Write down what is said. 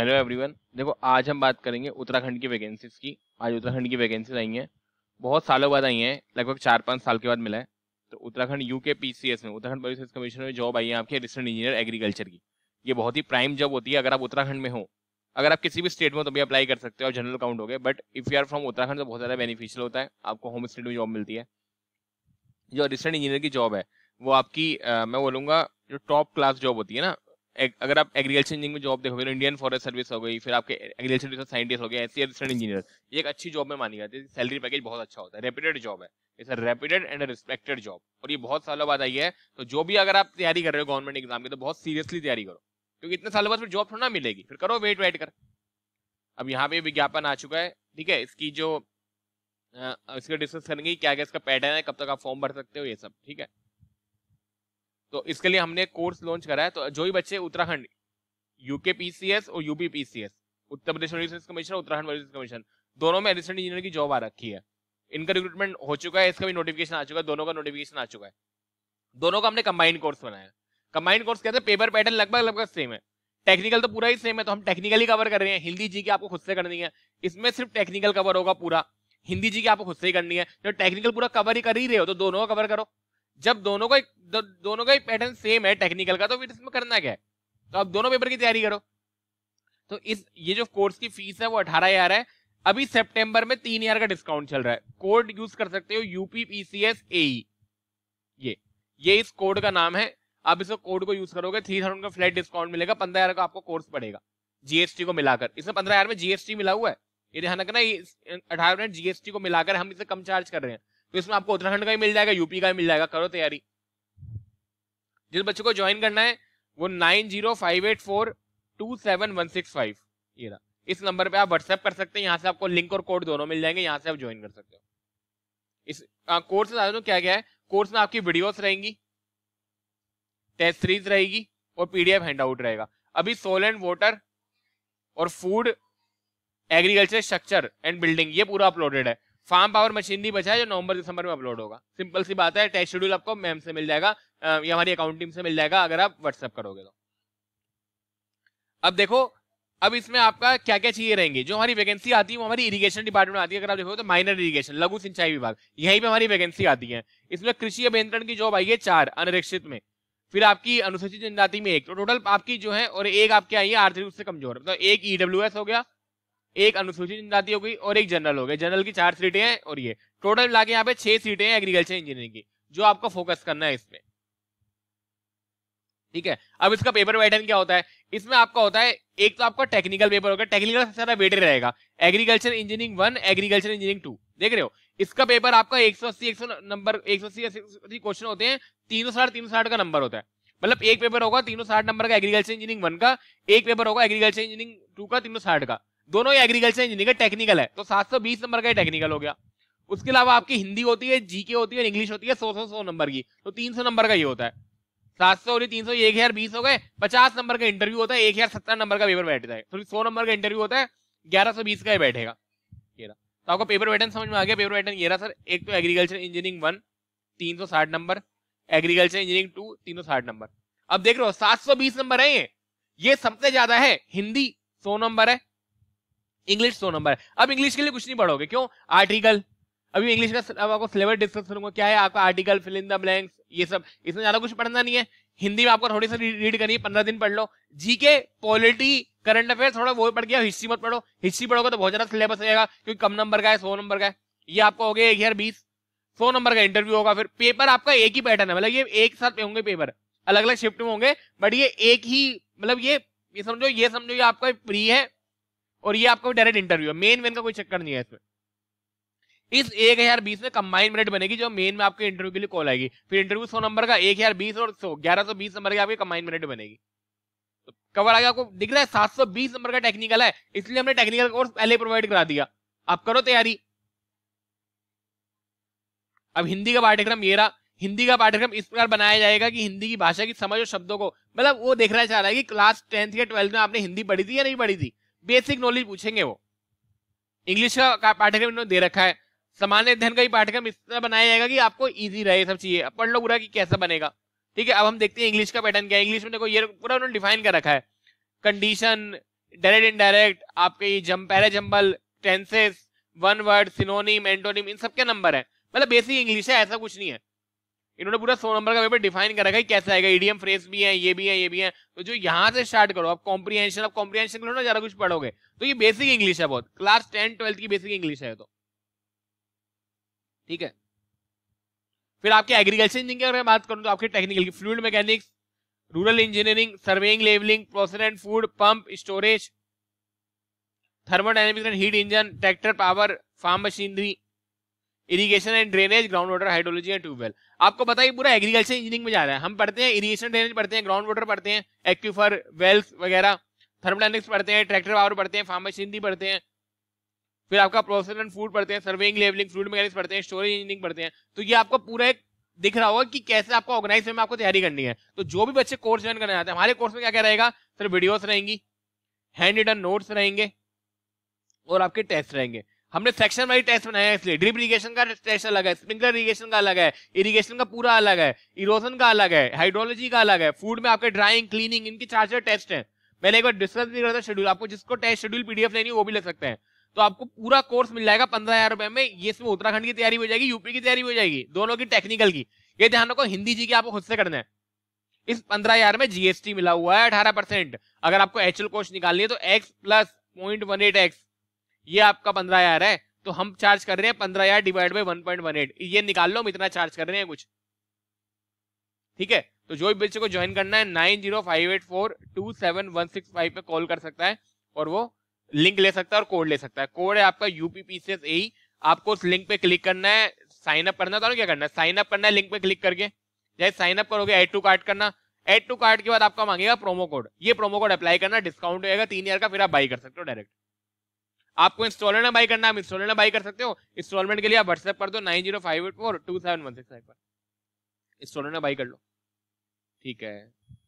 hello everyone देखो आज हम बात करेंगे उत्तराखंड की वैकेंसीज की आज उत्तराखंड की वैकेंसीज आई हैं बहुत सालों बाद आई हैं लगभग चार पाँच साल के बाद मिला है तो Uttarakhand U K P C S में उत्तराखंड पब्लिक कमीशन में जॉब आई है आपकी असिस्टेंट इंजीनियर एग्रीकल्चर की ये बहुत ही प्राइम जॉब होती है अगर आप उत्तराखंड में हो अगर आप किसी भी स्टेट में तो भी अप्लाई कर सकते हो और जनरल अकाउंट हो गए but if you are from Uttarakhand तो बहुत ज़्यादा बेनिफिशियल होता है आपको होम स्टेट में जॉब मिलती है जो असिस्टेंट इंजीनियर की जॉब है वो आपकी मैं बोलूँगा जो टॉप क्लास जॉब होती है ना अगर आप एग्रीकल्चर इंजीनियर में जॉब देखो फिर इंडियन फॉरेस्ट सर्विस हो गई फिर आपके एग्रीकल्चर रिसर्च साइंटिस्ट हो गए एस असिस्टेंट इंजीनियर ये एक अच्छी जॉब में मानी जाती है सैलरी पैकेज बहुत अच्छा होता है रेपिटेड जॉब है it's a and respected job और ये बहुत सालों बाद आई है तो जो भी अगर आप तैयारी कर रहे हो गवर्नमेंट एग्जाम की तो बहुत सीरियसली तैयारी करो क्योंकि इतने सालों बाद फिर जॉब थोड़ा मिलेगी फिर करो वेट वेट कर अब यहाँ पे विज्ञापन आ चुका है ठीक है इसकी जो इसका डिस्कस करेंगे क्या क्या इसका पैटर्न है कब तक आप फॉर्म भर सकते हो ये सब ठीक है तो इसके लिए हमने कोर्स लॉन्च करा है तो जो ही बच्चे उत्तराखंड यूके पीसीएस और यूपी पीसीएस उत्तर प्रदेश मरीज कमीशन उत्तराखंड कमीशन दोनों में असिस्टेंट इंजीनियर की जॉब आ रखी है इनका रिक्रूटमेंट हो चुका है इसका भी नोटिफिकेशन आ चुका है दोनों का नोटिफिकेशन आ चुका है दोनों का हमने कंबाइंड कोर्स बनाया कंबाइंड कोर्स कहते हैं पेपर पैटर्न लगभग लगभग सेम है टेक्निकल तो पूरा ही सेम है तो हम टेक्निकली कवर कर रहे हैं हिंदी जी की आपको खुद से करनी है इसमें सिर्फ टेक्निकल कवर होगा पूरा हिंदी जी की आपको खुद से ही करनी है जब टेक्निकल पूरा कवर ही कर ही रहे हो तो दोनों का कवर करो जब दोनों का दोनों का ही पैटर्न सेम है टेक्निकल का तो फिर इसमें करना क्या है तो आप दोनों पेपर की तैयारी करो तो इस ये जो कोर्स की फीस है वो अठारह हजार है अभी सितंबर में तीन हजार का डिस्काउंट चल रहा है कोड यूज कर सकते हो यूपी पीसीएस ए ये ये इस कोड का नाम है आप इस कोड को यूज करोगे थ्री थाउजेंड का फ्लैट डिस्काउंट मिलेगा पंद्रह हजार का आपको कोर्स पड़ेगा जीएसटी को मिलाकर इसमें पंद्रह हजार में जीएसटी मिला हुआ है ये ध्यान रखना अठारह जीएसटी को मिलाकर हम इसे कम चार्ज कर रहे हैं तो इसमें आपको उत्तराखंड का ही मिल जाएगा यूपी का ही मिल जाएगा करो तैयारी जिस बच्चे को ज्वाइन करना है वो nine zero five eight four two seven one six five ये रहा इस नंबर पे आप व्हाट्सएप कर सकते हैं यहाँ से आपको लिंक और कोड दोनों मिल जाएंगे यहाँ से आप ज्वाइन कर सकते हो इस कोर्स में क्या क्या है कोर्स में आपकी वीडियोस रहेंगी टेस्ट सीरीज रहेगी और पीडीएफ हैंड आउट रहेगा अभी सोल एंड वोटर और food agriculture structure and building ये पूरा अपलोडेड है फार्म पावर मशीनरी बचा है जो नवंबर दिसंबर में अपलोड होगा सिंपल सी बात है टेस्ट शेड्यूल आपको मैम से मिल जाएगा या हमारी टीम से मिल जाएगा अगर आप व्हाट्सअप करोगे तो अब देखो अब इसमें आपका क्या क्या चाहिए रहेंगे जो हमारी वैकेंसी आती है वो हमारी इरिगेशन डिपार्टमेंट आती है अगर आप देखो तो माइनर इरिगेशन लघु सिंचाई विभाग यहीं पे हमारी वैकेंसी आती है इसमें कृषि अभियंत्रण की जॉब आई है चार अनरिक्षित में फिर आपकी अनुसूचित जनजाति में एक तो टोटल आपकी जो है और एक आपके आई है आर्थिक रूप से कमजोर तो एक ईडब्ल्यू e हो गया एक अनुसूचित जनजाति होगी और एक जनरल हो गई जनरल की चार सीटें हैं और ये टोटल मिला के यहाँ पे छह सीटें हैं एग्रीकल्चर इंजीनियरिंग की जो आपको फोकस करना है इसमें ठीक है अब इसका पेपर पैटर्न क्या होता है इसमें आपका होता है एक तो आपका टेक्निकल पेपर होगा टेक्निकल सबसे ज्यादा वेटेड रहेगा agriculture engineering one agriculture engineering two देख रहे हो इसका पेपर आपका एक सौ नंबर सौ अस्सी क्वेश्चन होते हैं तीनों साठ तीनों साठ का नंबर होता है मतलब एक पेपर होगा तीनों साठ नंबर का एग्रीकल्चर इंजीनियरिंग वन का एक पेपर होगा एग्रीकल्चर इंजीनियरिंग टू का तीनों साठ का दोनों ही एग्रीकल्चर इंजीनियरिंग का टेक्निकल है तो सात सौ बीस नंबर का ही टेक्निकल हो गया उसके अलावा आपकी हिंदी होती है जीके होती है इंग्लिश होती है सौ सौ सौ नंबर की तो तीन सौ नंबर का ये होता है सात सौ और तीन सौ एक हजार बीस हो गए पचास नंबर का इंटरव्यू होता है एक हजार सत्रह नंबर का पेपर बैठता है सॉरी सौ नंबर का इंटरव्यू होता है ग्यारह सौ बीस का ही बैठेगा ये रहा तो आपको पेपर पैटर्न समझ में आ गया पेपर पैटर्न ये रहा सर एक तो एग्रीकल्चर इंजीनियरिंग वन तीन सौ साठ नंबर एग्रीकल्चर इंजीनियरिंग टू तीन सौ साठ नंबर अब देख रहे हो सात सौ बीस नंबर है ये ये सबसे ज्यादा है हिंदी सौ नंबर है इंग्लिश दो नंबर अब इंग्लिश के लिए कुछ नहीं पढ़ोगे क्यों आर्टिकल अभी इंग्लिश का अब आपको सिलेबस डिस्कस करूंगा क्या है आपका article fill in the blanks ये सब इसमें ज्यादा कुछ पढ़ना नहीं है हिंदी में आपको थोड़ी सी रीड करनी है पंद्रह दिन पढ़ लो जीके पॉलिटी करंट अफेयर थोड़ा वो पढ़ गया हिस्ट्री मत पढ़ो हिस्ट्री पढ़ोगे तो बहुत ज्यादा सिलेबस रहेगा क्योंकि कम नंबर का है सौ नंबर का है ये आपको हो गया एक हजार बीस सौ नंबर का इंटरव्यू होगा फिर पेपर आपका एक ही पैटर्न है मतलब ये एक साथ पे होंगे पेपर अलग अलग शिफ्ट में होंगे बट ये एक ही मतलब ये ये समझो ये समझो ये आपका प्री है और ये आपका डायरेक्ट इंटरव्यू है मेन मेन का कोई चक्कर नहीं है इसमें इस एक हजार बीस में कंबाइंड मिनट बनेगी जो मेन में आपके इंटरव्यू के लिए कॉल आएगी फिर इंटरव्यू सौ नंबर का एक हजार बीस और सौ ग्यारह सौ बीस नंबर की आपकी कंबाइंड मिनट बनेगी तो कवर आगे आपको दिख रहा है सात सौ बीस नंबर का टेक्निकल है इसलिए हमने टेक्निकल कोर्स पहले प्रोवाइड करा दिया आप करो तैयारी अब हिंदी का पाठ्यक्रम ये रहा हिंदी का पाठ्यक्रम इस प्रकार बनाया जाएगा कि हिंदी की भाषा की समझ और शब्दों को मतलब वो देखना चाह रहा है कि क्लास टेंथ या ट्वेल्थ में आपने हिंदी पढ़ी थी या नहीं पढ़ी थी बेसिक नॉलेज पूछेंगे वो इंग्लिश का पाठ्यक्रम इन्होंने दे रखा है सामान्य अध्ययन का भी पाठ्यक्रम इस तरह बनाया जाएगा कि आपको ईजी रहे सब चीजें अब पढ़ लो पूरा कि कैसा बनेगा ठीक है अब हम देखते हैं इंग्लिश का पैटर्न क्या है इंग्लिश में देखो ये पूरा उन्होंने डिफाइन कर रखा है कंडीशन डायरेक्ट इनडायरेक्ट आपके जम पहले jumbled tenses one word synonym antonym इन सबके नंबर है मतलब बेसिक इंग्लिश है ऐसा कुछ नहीं है इन्होंने पूरा सौ नंबर का पेपर डिफाइन कर रखा है कैसे आएगा ईडीएम फ्रेस भी है ये भी है ये भी है तो जो यहाँ से स्टार्ट करो आप कॉम्प्रीहेंशन आप कॉम्प्रीहेंशन करो ना ज्यादा कुछ पढ़ोगे तो ये बेसिक इंग्लिश है बहुत क्लास टेन ट्वेल्थ की बेसिक इंग्लिश है तो ठीक है फिर आपके एग्रीकल्चर इंजीनियरिंग अगर मैं बात करूँ तो आपके टेक्निकल की fluid mechanics rural engineering surveying levelling process and food pump storage thermodynamics and heat engine tractor power farm machinery irrigation and drainage ground water hydrology and tubewell आपको पता है पूरा एग्रीकल्चर इंजीनियरिंग में जा रहा है हम पढ़ते हैं इरीगेशन ड्रेनेज पढ़ते हैं ग्राउंड वाटर पढ़ते हैं एक्यूफर वेल्स वगैरह थर्मोडाइनिक्स पढ़ते हैं ट्रैक्टर पावर पढ़ते हैं मशीनरी पढ़ते हैं फिर आपका प्रोसेस एंड फूड पढ़ते हैं सर्विंग लेवलिंग फ्रूड मैकेनिक्स पढ़ते हैं स्टोरेज इंजीनियरिंग पढ़ते हैं तो ये आपको पूरा एक दिख रहा होगा कि कैसे आपको ऑर्गेनाइज में आपको तैयारी करनी है तो जो भी बच्चे कोर्स ज्वाइन करना चाहते हैं हमारे कोर्स में क्या क्या रहेगा सर वीडियोस रहेंगी हैंड रिटन नोट्स रहेंगे और आपके टेस्ट रहेंगे हमने सेक्शन वाइज टेस्ट बनाया इसलिए ड्रिप इरीगेशन का टेस्ट अलग है स्प्रिंकलर इरीगेशन का अलग है इरीगेशन का पूरा अलग है इरोजन का अलग है हाइड्रोलॉजी का अलग है फूड में आपके ड्राइंग क्लीनिंग इनके चार चार टेस्ट है मैंने एक बार डिस्कस भी करा था शेड्यूल आपको जिसको टेस्ट शेड्यूल पीडीएफ लेनी वो भी ले सकते हैं तो आपको पूरा कोर्स मिल जाएगा पंद्रह हजार रुपए में ये इसमें उत्तराखंड की तैयारी हो जाएगी यूपी की तैयारी हो जाएगी दोनों की टेक्निकल की ये ध्यान रखो हिंदी जी की आपको खुद से करना है इस पंद्रह हजार में जीएसटी मिला हुआ है अठारह परसेंट अगर आपको एचएल कोर्स निकालनी है तो X plus point one eight X ये आपका पंद्रह हजार है तो हम चार्ज कर रहे हैं पंद्रह हजार divide by one point one eight ये निकाल लो हम इतना चार्ज कर रहे हैं कुछ ठीक है तो जो भी बच्चे को ज्वाइन करना है nine zero five eight four two seven one six five पे कॉल कर सकता है और वो लिंक ले सकता है और कोड ले सकता है कोड है आपका यूपीपीसीएस ए आपको उस लिंक पे क्लिक करना है साइन अप करना था तो क्या करना है साइन अप करना है लिंक पे क्लिक करके जैसे साइन अप करोगे एड टू कार्ड करना एड टू कार्ड के बाद आपका मांगेगा प्रोमो कोड ये प्रोमो कोड अप्लाई करना डिस्काउंट होगा तीन ईयर का फिर आप बाई कर सकते हो डायरेक्ट आपको इंस्टॉलमेंट में बाई करना आप इंस्टॉलमेंट में बाई कर सकते हो इंस्टॉलमेंट के लिए आप व्हाट्सएप कर दो nine zero five eight four two seven one six पर इंस्टॉलमेंट में बाई कर लो ठीक है